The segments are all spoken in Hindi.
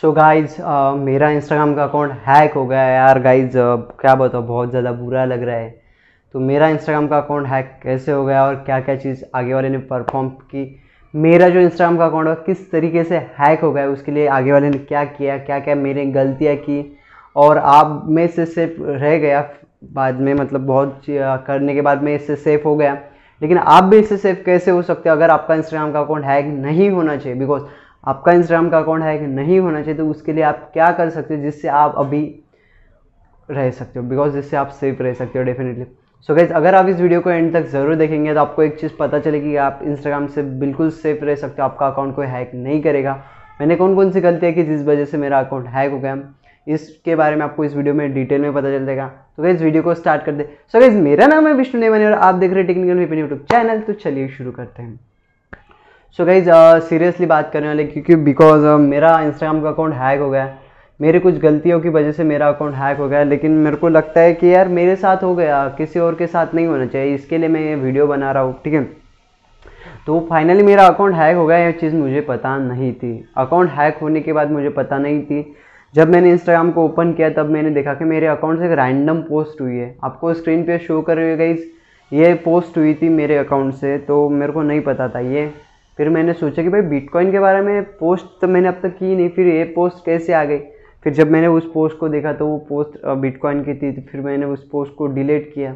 सो so गाइज uh, मेरा इंस्टाग्राम का अकाउंट हैक हो गया है यार गाइज uh, क्या बताओ बहुत ज़्यादा बुरा लग रहा है तो मेरा इंस्टाग्राम का अकाउंट हैक कैसे हो गया और क्या क्या चीज़ आगे वाले ने परफॉर्म की मेरा जो इंस्टाग्राम का अकाउंट है किस तरीके से हैक हो गया है उसके लिए आगे वाले ने क्या किया क्या क्या मेरे गलतियाँ की और आप मैं इससे सेफ रह गया बाद में मतलब बहुत uh, करने के बाद मैं इससे सेफ हो गया लेकिन आप भी इससे सेफ कैसे हो सकते हो अगर आपका इंस्टाग्राम का अकाउंट हैक नहीं होना चाहिए बिकॉज आपका इंस्टाग्राम का अकाउंट हैक नहीं होना चाहिए तो उसके लिए आप क्या कर सकते हो जिससे आप अभी रह सकते हो बिकॉज जिससे आप सेफ रह सकते हो डेफिनेटली सो गैस अगर आप इस वीडियो को एंड तक ज़रूर देखेंगे तो आपको एक चीज़ पता चलेगी कि आप इंस्टाग्राम से बिल्कुल सेफ रह सकते हो आपका अकाउंट कोई हैक नहीं करेगा मैंने कौन कौन सी गलतियाँ की जिस वजह से मेरा अकाउंट हैक हो गया इसके बारे में आपको इस वीडियो में डिटेल में पता चल जाएगा तो गैस वीडियो को स्टार्ट कर दे सो so गैस मेरा नाम है विष्णु नेवानी और आप देख रहे हैं टेक्निकल वीपन यूट्यूब चैनल तो चलिए शुरू करते हैं सो गाइज सीरियसली बात करने वाले क्योंकि बिकॉज uh, मेरा इंस्टाग्राम का अकाउंट हैक हो गया है मेरी कुछ गलतियों की वजह से मेरा अकाउंट हैक हो गया लेकिन मेरे को लगता है कि यार मेरे साथ हो गया किसी और के साथ नहीं होना चाहिए इसके लिए मैं ये वीडियो बना रहा हूँ ठीक है तो फाइनली मेरा अकाउंट हैक हो गया ये चीज़ मुझे पता नहीं थी अकाउंट हैक होने के बाद मुझे पता नहीं थी जब मैंने इंस्टाग्राम को ओपन किया तब मैंने देखा कि मेरे अकाउंट से एक रैंडम पोस्ट हुई है आपको स्क्रीन पे शो कर रही है ये पोस्ट हुई थी मेरे अकाउंट से तो मेरे को नहीं पता था ये फिर मैंने सोचा कि भाई बिटकॉइन के बारे में पोस्ट तो मैंने अब तक की नहीं फिर ये पोस्ट कैसे आ गई फिर जब मैंने उस पोस्ट को देखा तो वो पोस्ट बिटकॉइन की थी तो फिर मैंने उस पोस्ट को डिलीट किया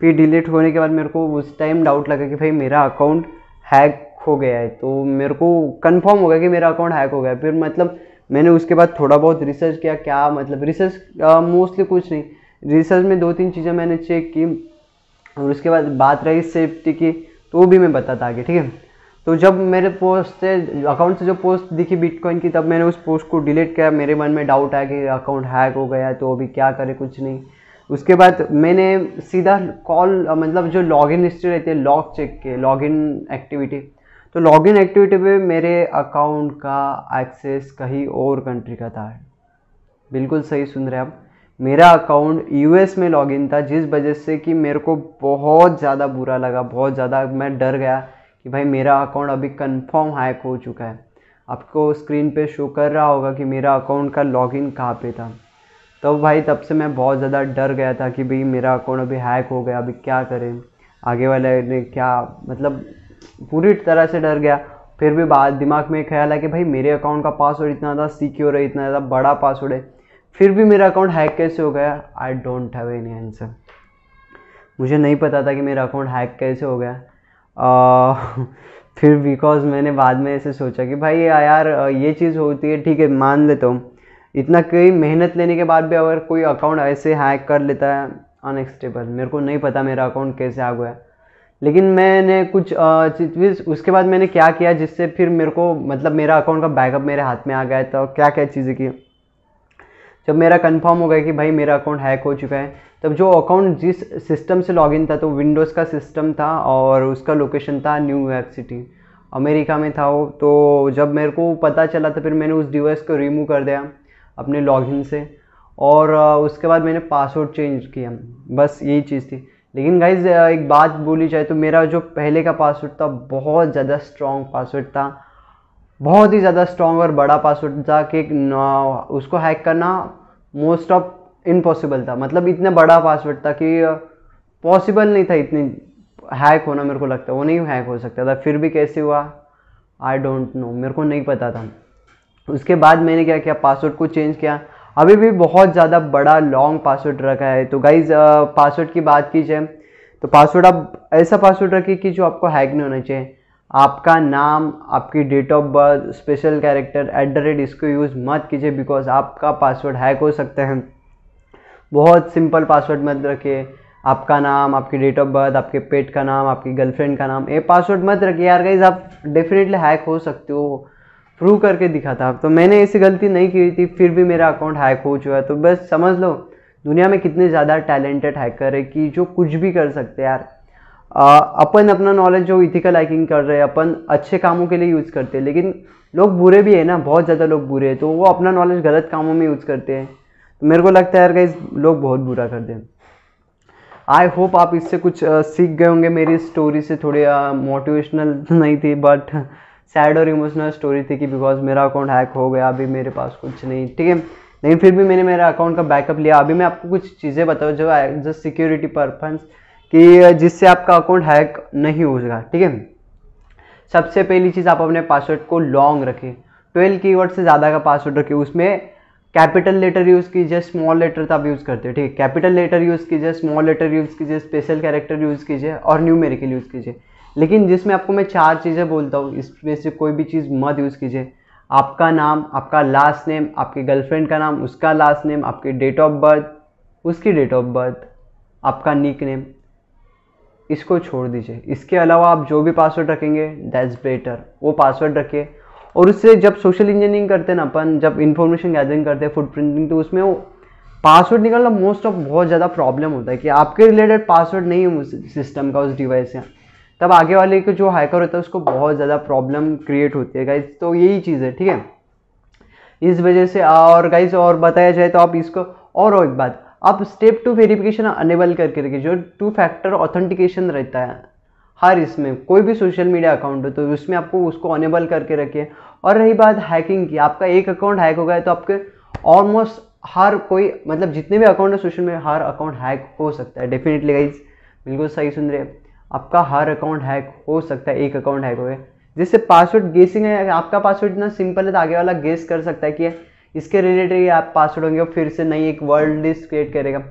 फिर डिलीट होने के बाद मेरे को उस टाइम डाउट लगा कि भाई मेरा अकाउंट हैक हो गया है तो मेरे को कंफर्म हो गया कि मेरा अकाउंट हैक हो गया फिर मतलब मैंने उसके बाद थोड़ा बहुत रिसर्च किया क्या मतलब रिसर्च मोस्टली कुछ नहीं रिसर्च में दो तीन चीज़ें मैंने चेक की और उसके बाद बात रही सेफ्टी की तो वो भी मैं बताता आगे ठीक है तो जब मेरे पोस्ट से अकाउंट से जो पोस्ट दिखी बिटकॉइन की तब मैंने उस पोस्ट को डिलीट किया मेरे मन में डाउट आया कि अकाउंट हैक हो गया तो अभी क्या करें कुछ नहीं उसके बाद मैंने सीधा कॉल मतलब जो लॉगिन हिस्ट्री रहती है लॉग चेक के लॉगिन एक्टिविटी तो लॉगिन एक्टिविटी पे मेरे अकाउंट का एक्सेस कहीं और कंट्री का था बिल्कुल सही सुन रहे आप मेरा अकाउंट यूएस में लॉगिन था जिस वजह से कि मेरे को बहुत ज़्यादा बुरा लगा बहुत ज़्यादा मैं डर गया कि भाई मेरा अकाउंट अभी कंफर्म हैक हो चुका है आपको स्क्रीन पे शो कर रहा होगा कि मेरा अकाउंट का लॉगिन कहाँ पे था तो भाई तब से मैं बहुत ज़्यादा डर गया था कि भाई मेरा अकाउंट अभी हैक हो गया अभी क्या करें आगे वाले ने क्या मतलब पूरी तरह से डर गया फिर भी बात दिमाग में ख्याल है कि भाई मेरे अकाउंट का पासवर्ड इतना ज़्यादा सिक्योर है इतना ज़्यादा बड़ा पासवर्ड है फिर भी मेरा अकाउंट हैक कैसे हो गया I don't have any answer मुझे नहीं पता था कि मेरा अकाउंट हैक कैसे हो गया फिर बिकॉज मैंने बाद में ऐसे सोचा कि भाई यार ये चीज़ होती है ठीक है मान लेता हूँ इतना कई मेहनत लेने के बाद भी अगर कोई अकाउंट ऐसे हैक कर लेता है अनएक्सटेबल मेरे को नहीं पता मेरा अकाउंट कैसे आ गया है लेकिन मैंने कुछ चीज़ उसके बाद मैंने क्या किया जिससे फिर मेरे को मतलब मेरा अकाउंट का बैकअप मेरे हाथ में आ गया था और क्या क्या चीज़ें की जब मेरा कंफर्म हो गया कि भाई मेरा अकाउंट हैक हो चुका है तब जो अकाउंट जिस सिस्टम से लॉगिन था तो विंडोज़ का सिस्टम था और उसका लोकेशन था न्यूयॉर्क सिटी अमेरिका में था वो तो जब मेरे को पता चला तो फिर मैंने उस डिवाइस को रिमूव कर दिया अपने लॉगिन से और उसके बाद मैंने पासवर्ड चेंज किया बस यही चीज़ थी लेकिन गाइज एक बात बोली जाए तो मेरा जो पहले का पासवर्ड था बहुत ज़्यादा स्ट्रॉन्ग पासवर्ड था बहुत ही ज़्यादा स्ट्रॉन्ग और बड़ा पासवर्ड था कि उसको हैक करना मोस्ट ऑफ इम्पॉसिबल था मतलब इतना बड़ा पासवर्ड था कि पॉसिबल नहीं था इतनी हैक होना मेरे को लगता वो नहीं हैक हो सकता था फिर भी कैसे हुआ आई डोंट नो मेरे को नहीं पता था उसके बाद मैंने क्या किया पासवर्ड को चेंज किया अभी भी बहुत ज़्यादा बड़ा लॉन्ग पासवर्ड रखा है तो गाइज पासवर्ड की बात की जाए तो पासवर्ड आप ऐसा पासवर्ड रखिए कि जो आपको हैक नहीं होना चाहिए आपका नाम आपकी date of birth special character at the rate इसको यूज़ मत कीजिए बिकॉज आपका पासवर्ड हैक हो सकते हैं बहुत सिंपल पासवर्ड मत रखिए आपका नाम आपकी डेट ऑफ बर्थ आपके पेट का नाम आपकी गर्लफ्रेंड का नाम ये पासवर्ड मत रखिए यार गाइज आप डेफिनेटली हैक हो सकते हो प्रूव करके दिखा था तो मैंने ऐसी गलती नहीं की थी फिर भी मेरा अकाउंट हैक हो चुका है तो बस समझ लो दुनिया में कितने ज़्यादा टैलेंटेड हैकर है कि जो कुछ भी कर सकते हैं यार अपन अपना नॉलेज जो इथिकल हाइकिंग कर रहे हैं अपन अच्छे कामों के लिए यूज़ करते हैं लेकिन लोग बुरे भी हैं ना बहुत ज़्यादा लोग बुरे हैं तो वो अपना नॉलेज गलत कामों में यूज़ करते हैं तो मेरे को लगता है यार गाइज लोग बहुत बुरा कर दें आई होप आप इससे कुछ सीख गए होंगे मेरी स्टोरी से थोड़ी मोटिवेशनल तो नहीं थी बट सैड और इमोशनल स्टोरी थी कि बिकॉज मेरा अकाउंट हैक हो गया अभी मेरे पास कुछ नहीं ठीक है लेकिन फिर भी मैंने मेरा अकाउंट का बैकअप लिया अभी मैं आपको कुछ चीज़ें बताऊँ जो जस्ट सिक्योरिटी परफेंस कि जिससे आपका अकाउंट हैक नहीं होगा ठीक है सबसे पहली चीज़ आप अपने पासवर्ड को लॉन्ग रखें ट्वेल्व की से ज़्यादा का पासवर्ड रखें उसमें कैपिटल लेटर यूज़ कीजिए स्मॉल लेटर तो आप यूज़ करते हैं ठीक है कैपिटल लेटर यूज़ कीजिए स्मॉल लेटर यूज़ कीजिए स्पेशल कैरेक्टर यूज़ कीजिए और न्यूमेरिकल यूज़ कीजिए लेकिन जिसमें आपको मैं चार चीज़ें बोलता हूँ इसमें से कोई भी चीज़ मत यूज़ कीजिए आपका नाम आपका लास्ट नेम आपके गर्लफ्रेंड का नाम उसका लास्ट नेम आपके डेट ऑफ बर्थ उसकी डेट ऑफ बर्थ आपका निक नेम इसको छोड़ दीजिए इसके अलावा आप जो भी पासवर्ड रखेंगे दैट्स बेटर वो पासवर्ड रखिए और उससे जब सोशल इंजीनियरिंग करते हैं ना अपन जब इन्फॉर्मेशन गैदरिंग करते हैं फुट प्रिंटिंग तो उसमें वो पासवर्ड निकालना मोस्ट ऑफ बहुत ज़्यादा प्रॉब्लम होता है कि आपके रिलेटेड पासवर्ड नहीं है उस सिस्टम का उस डिवाइस का तब आगे वाले का जो हैकर होता है उसको बहुत ज़्यादा प्रॉब्लम क्रिएट होती है गाइज तो यही चीज़ है ठीक है इस वजह से और गाइज और बताया जाए तो आप इसको और, और एक बात आप स्टेप टू वेरिफिकेशन अनेबल करके रखिए जो टू फैक्टर ऑथेंटिकेशन रहता है हर इसमें कोई भी सोशल मीडिया अकाउंट हो तो उसमें आपको उसको अनेबल करके रखिए और रही बात हैकिंग की आपका एक अकाउंट हैक हो गया तो आपके ऑलमोस्ट हर कोई मतलब जितने भी अकाउंट है सोशल मीडिया हर अकाउंट हैक हो सकता है डेफिनेटली गाइज बिल्कुल सही सुन रहे आपका हर अकाउंट हैक हो सकता है एक अकाउंट हैक हो गया जैसे पासवर्ड गेसिंग है आपका पासवर्ड इतना सिंपल है तो आगे वाला गेस कर सकता है कि इसके रिलेटेड आप पासवर्ड होंगे और फिर से नई एक वर्ल्ड लिस्ट क्रिएट करेगा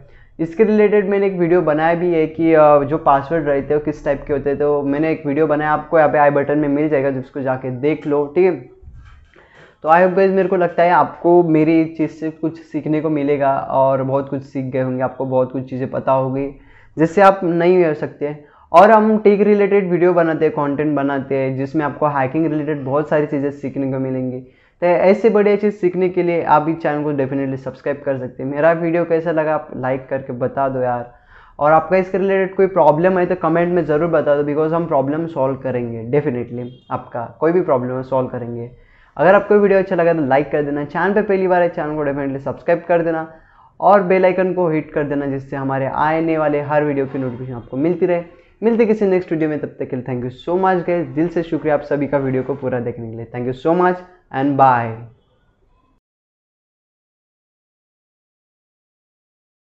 इसके रिलेटेड मैंने एक वीडियो बनाया भी है कि जो पासवर्ड रहते हो किस टाइप के होते हैं तो मैंने एक वीडियो बनाया आपको यहाँ पे आई बटन में मिल जाएगा जिसको जाके देख लो ठीक है तो आई होप गाइज मेरे को लगता है आपको मेरी चीज़ से कुछ सीखने को मिलेगा और बहुत कुछ सीख गए होंगे आपको बहुत कुछ चीज़ें पता होगी जिससे आप नहीं कर सकते और हम टेक रिलेटेड वीडियो बनाते हैं कंटेंट बनाते हैं जिसमें आपको हैकिंग रिलेटेड बहुत सारी चीज़ें सीखने को मिलेंगी तो ऐसे बढ़िया चीज़ सीखने के लिए आप भी चैनल को डेफिनेटली सब्सक्राइब कर सकते हैं मेरा वीडियो कैसा लगा आप लाइक करके बता दो यार और आपका इसके रिलेटेड कोई प्रॉब्लम है तो कमेंट में ज़रूर बता दो बिकॉज हम प्रॉब्लम सॉल्व करेंगे डेफिनेटली आपका कोई भी प्रॉब्लम है सॉल्व करेंगे अगर आपको वीडियो अच्छा लगा तो लाइक कर देना चैनल पर पहली बार है चैनल को डेफिनेटली सब्सक्राइब कर देना और बेल आइकन को हिट कर देना जिससे हमारे आने वाले हर वीडियो की नोटिफिकेशन आपको मिलती रहे मिलते किसी नेक्स्ट वीडियो में तब तक के लिए थैंक यू सो मच गए दिल से शुक्रिया आप सभी का वीडियो को पूरा देखने के लिए thank you so much and bye